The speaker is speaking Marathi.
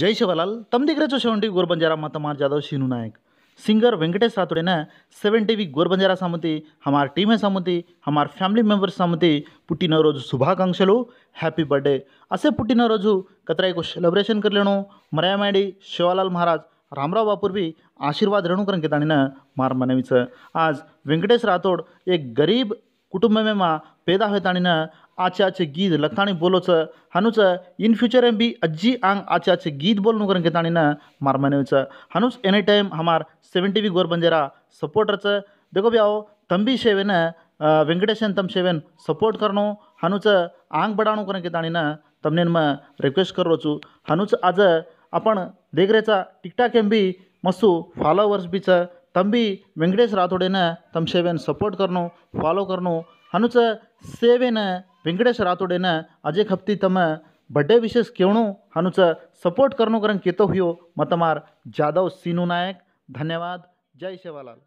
जय शिवालाल तम दिख रहे हो seven TV Gorbanjara Jadhav Shinu Nayak singer Venkatesh राठौड़े ने सेवन वी गोरबंजारा सामते हमार है सामंती हमार फॅमिली मेंबर्स पुट्टी पुट्टिन रोज लो हॅपी बर्थडे असे रोज कतरा को सेलिब्रेशन कर लेणो मायडी शिवालाल महाराज रामराव भी आशीर्वाद रेणुकरण केताणीनं मार मनवीचं आज वेंकटेश राठोड एक गरीब कुटुंब मेमा पेदा पैदा आणि आचे आचे गीत लखाणी बोलोच हनुच इन फ्यूचर एम भी अज्जी आंग आचे आचे गीत बोलनु के केताणी न मार हनुच एनी टाइम हमार सेवन टी वी गोर बंजेरा सपोर्टरच देखो भी आओ तंबी शेवेन वेंकटेशन तम शेवेन सपोर्ट करणो हनुच आंग बडाणू के केताणी न तमने म रिक्वेस्ट करो हनुच आज आपण देखरेचा टिकटॉक एम भी मस्तू फॉलोवर्स बीच तंबी वेंकटेश राठोडेनं शेवेन सपोर्ट करनो फॉलो करनो ಹನುಚ ಸೇವೆನ ವೆಂಕಟೇಶ ರಾಥೋಡೆನ अजय ಹಪ್ತಿ तम बर्थडे विशेष क्यों हनुच सपोर्ट करनो करन केतो हुयो मतमार जादव सीनू नायक धन्यवाद जय सेवालाल